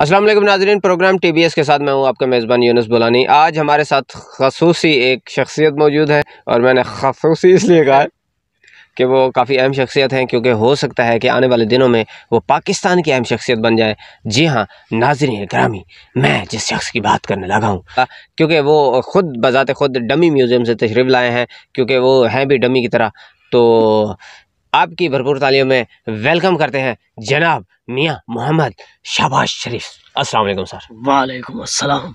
असलम नाजरीन programme T B S के साथ मैं हूँ आपका मेज़बान यूनस बुलानी आज हमारे साथ खसूसी एक शख्सियत मौजूद है और मैंने खसूसी इसलिए कहा कि वो काफ़ी अहम शख्सियत हैं क्योंकि हो सकता है कि आने वाले दिनों में वो पाकिस्तान की अहम शख्सियत बन जाए जी हाँ नाजरीन ग्रामी मैं जिस शख्स की बात करने लगा हूँ क्योंकि वो ख़ुद बज़ात ख़ुद डमी म्यूज़ियम से तशरीफ़ लाए हैं क्योंकि वो हैं भी डमी की तरह तो आपकी भरपूर तालियों में वेलकम करते हैं जनाब मियाँ मोहम्मद शहबाज शरीफ अस्सलाम वालेकुम सर वालेकुम अस्सलाम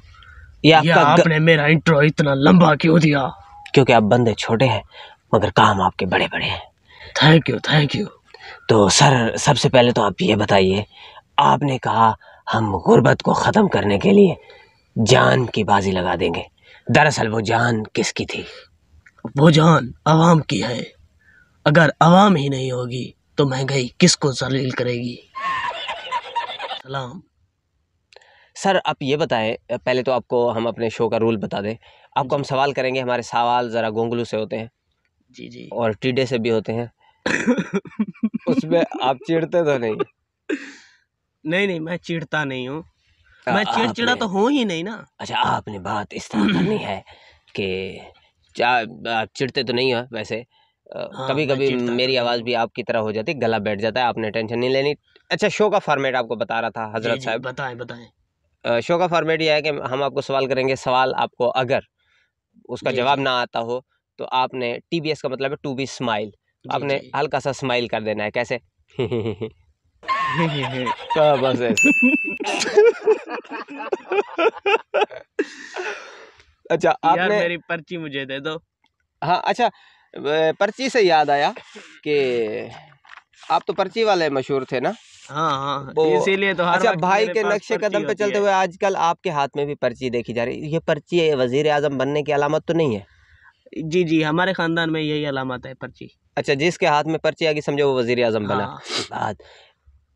ये आपका आपने मेरा इंट्रो इतना लंबा क्यों दिया क्योंकि आप बंदे छोटे हैं मगर काम आपके बड़े बड़े हैं थैंक यू थैंक यू तो सर सबसे पहले तो आप ये बताइए आपने कहा हम गुर्बत को ख़त्म करने के लिए जान की बाजी लगा देंगे दरअसल वो जान किसकी थी वो जान आवाम की है अगर आवाम ही नहीं होगी तो महंगाई किसको जलील करेगी सलाम सर आप ये बताएं पहले तो आपको हम अपने शो का रूल बता दें आपको हम सवाल करेंगे हमारे सवाल ज़रा गोंगलू से होते हैं जी जी और टीडे से भी होते हैं उसमें आप चिढ़ते तो नहीं नहीं नहीं मैं चिढ़ता नहीं हूँ मैं चिड़चिड़ा तो हूँ ही नहीं ना अच्छा आपने बात इस तरह करनी है कि आप चिढ़ते तो नहीं हो वैसे हाँ, कभी कभी मेरी आवाज़ भी आपकी तरह हो जाती है गला बैठ जाता है आपने टेंशन नहीं लेनी अच्छा शो का फॉर्मेट आपको बता रहा था हजरत साहब बताएं बताएं शो का फॉर्मेट यह है कि हम आपको सवाल करेंगे सवाल आपको अगर उसका जवाब ना आता हो तो आपने टी का मतलब है टू बी स्माइल आपने हल्का सा स्माइल कर देना है कैसे तो बस अच्छा आपने मेरी पर्ची मुझे दे दो हाँ अच्छा पर्ची से याद आया कि आप तो पर्ची वाले मशहूर थे ना हाँ हाँ, हाँ। इसीलिए तो अच्छा भाई के नक्शे कदम पे चलते हुए आजकल आपके हाथ में भी पर्ची देखी जा रही है ये पर्ची है वजीर आजम बनने की अलामत तो नहीं है जी जी हमारे खानदान में यही अलामत है पर्ची अच्छा जिसके हाथ में पर्ची आगे समझो वो वजीर आजम हाँ। बना बात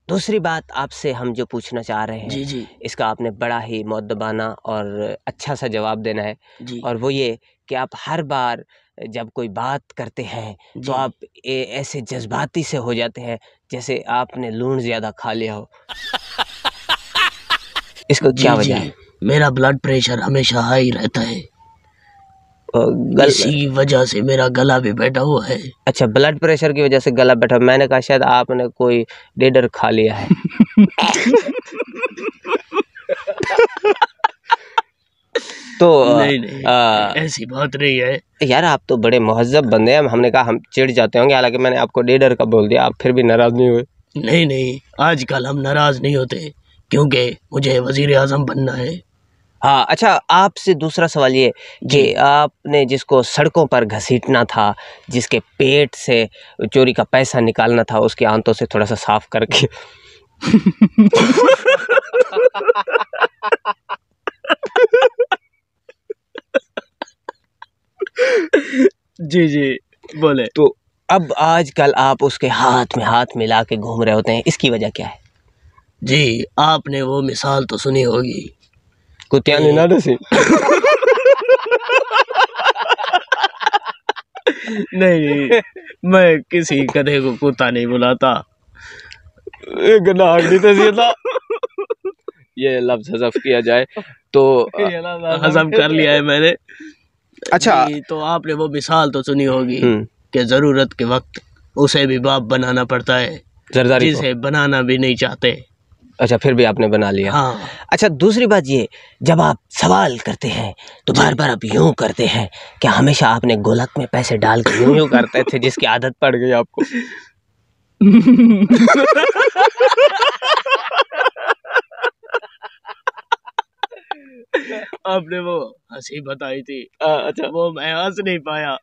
दूसरी बात आपसे हम जो पूछना चाह रहे हैं जी जी इसका आपने बड़ा ही मौदबाना और अच्छा सा जवाब देना है और वो ये कि आप हर बार जब कोई बात करते हैं तो आप ऐसे जज्बाती से हो जाते हैं जैसे आपने लून ज़्यादा खा लिया हो इसको क्या वजह है मेरा ब्लड प्रेशर हमेशा हाई रहता है गल... इसी वजह से मेरा गला भी बैठा हुआ है अच्छा ब्लड प्रेशर की वजह से गला बैठा हुआ मैंने कहा शायद आपने कोई डेडर खा लिया है तो नहीं नहीं ऐसी बात नहीं है यार आप तो बड़े महजब बंदे हैं हमने कहा हम चिड़ जाते होंगे हालांकि मैंने आपको डेडर का बोल दिया आप फिर भी नाराज़ नहीं हुए नहीं नहीं आजकल हम नाराज़ नहीं होते क्योंकि मुझे वजीर आजम बनना है हाँ अच्छा आपसे दूसरा सवाल ये कि आपने जिसको सड़कों पर घसीटना था जिसके पेट से चोरी का पैसा निकालना था उसके आंतों से थोड़ा सा साफ करके जी जी बोले तो अब आजकल आप उसके हाथ में हाथ मिला के घूम रहे होते हैं इसकी वजह क्या है जी आपने वो मिसाल तो सुनी होगी कुत्तिया ने ना दसी नहीं मैं किसी कदे को कुत्ता नहीं बुलाता नहीं था ये लफ्ज हजफ किया जाए तो हजम कर लिया है मैंने अच्छा तो आपने वो मिसाल तो सुनी होगी हम्म। कि जरूरत के वक्त उसे भी बाप बनाना पड़ता है जरदारी जिसे बनाना भी नहीं चाहते अच्छा फिर भी आपने बना लिया हाँ अच्छा दूसरी बात ये जब आप सवाल करते हैं तो बार बार आप यूं करते हैं कि हमेशा आपने गोलक में पैसे डाल के यूं यूं करते थे जिसकी आदत पड़ गई आपको आपने वो हंसी बताई थी आ, अच्छा वो मैं हंस नहीं पाया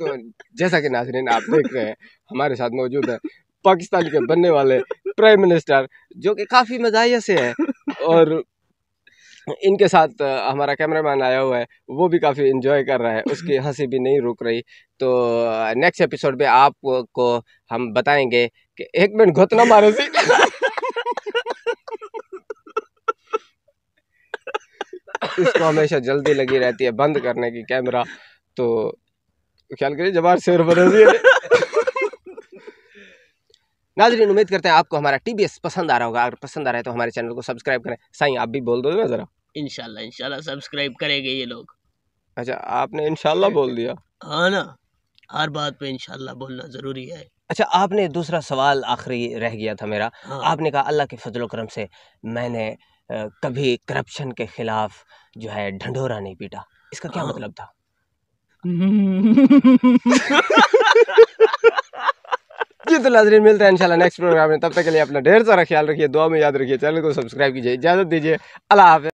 तो जैसा कि नाजरीन आप देख रहे हैं हमारे साथ मौजूद है पाकिस्तान के बनने वाले प्राइम मिनिस्टर जो कि काफ़ी मजाया से है और इनके साथ हमारा कैमरामैन आया हुआ है वो भी काफ़ी इन्जॉय कर रहा है उसकी हंसी भी नहीं रुक रही तो नेक्स्ट एपिसोड में आपको हम बताएंगे कि एक मिनट घुतना मारो से इसको हमेशा जल्दी लगी रहती है बंद करने की कैमरा तो ख्याल करिए जवाब शेर बदलिए नाजरीन उम्मीद करते हैं आपको हमारा टीबीएस पसंद आ रहा होगा अगर पसंद आ रहा है तो हमारे चैनल को सब्सक्राइब करें साई आप भी बोल दो ना ज़रा इनशाला इनशाला सब्सक्राइब करेंगे ये लोग अच्छा आपने इनशाला बोल दिया हाँ ना हर बात पे इनशाला बोलना ज़रूरी है अच्छा आपने दूसरा सवाल आखिरी रह गया था मेरा हाँ। आपने कहा अल्लाह के फजल करम से मैंने कभी करप्शन के खिलाफ जो है ढंडोरा नहीं पीटा इसका क्या हाँ। मतलब था जी तो नाजरीन मिलते हैं इंशाल्लाह नेक्स्ट प्रोग्राम में तब तक के लिए अपना ढेर सारा ख्याल रखिए दुआ में याद रखिए चैनल को सब्सक्राइब कीजिए इजाज़त दीजिए अल्लाह